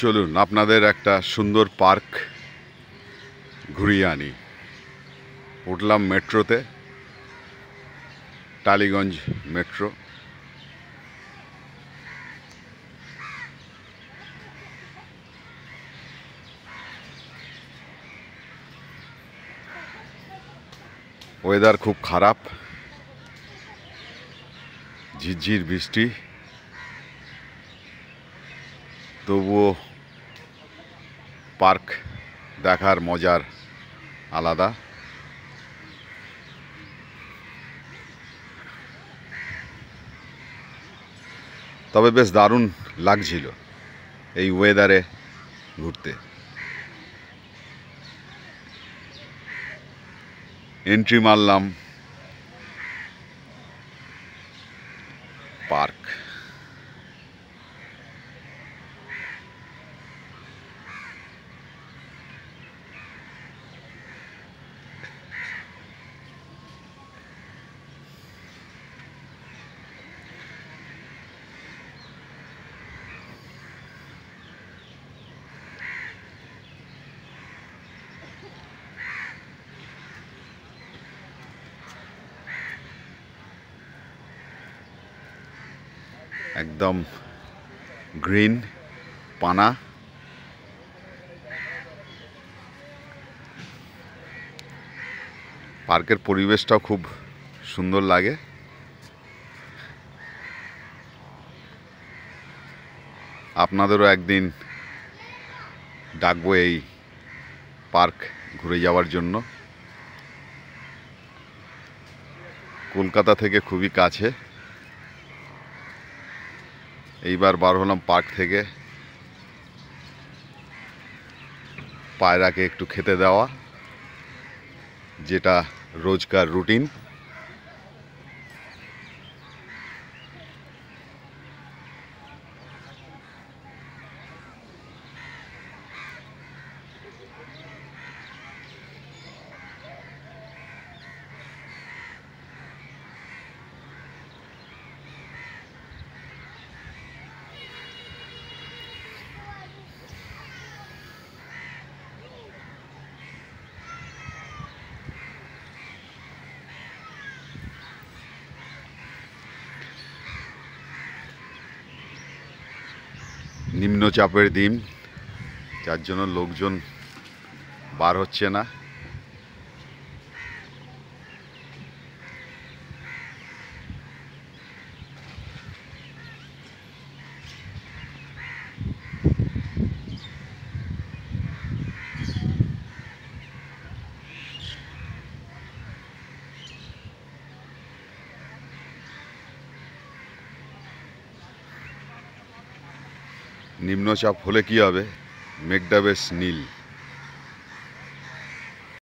চলুন আপনাদের একটা সুন্দর পার্ক ঘুরিয়ে আনি উঠলাম মেট্রোতে টালিগঞ্জ মেট্রো ওয়েদার খুব খারাপ ঝিরঝির বৃষ্টি তবুও পার্ক দেখার মজার আলাদা তবে বেশ দারুণ লাগছিল এই ওয়েদারে ঘুরতে এন্ট্রি মারলাম একদম গ্রিন পানা পার্কের পরিবেশটাও খুব সুন্দর লাগে আপনাদেরও একদিন ডাকবো এই পার্ক ঘুরে যাওয়ার জন্য কলকাতা থেকে খুবই কাছে এইবার বার হলাম পার্ক থেকে পায়রাকে একটু খেতে দেওয়া যেটা রোজকার রুটিন নিম্নচাপের দিন যার জন্য লোকজন বার হচ্ছে না নিম্নচাপ হলে কি হবে মেঘটা বেশ নীল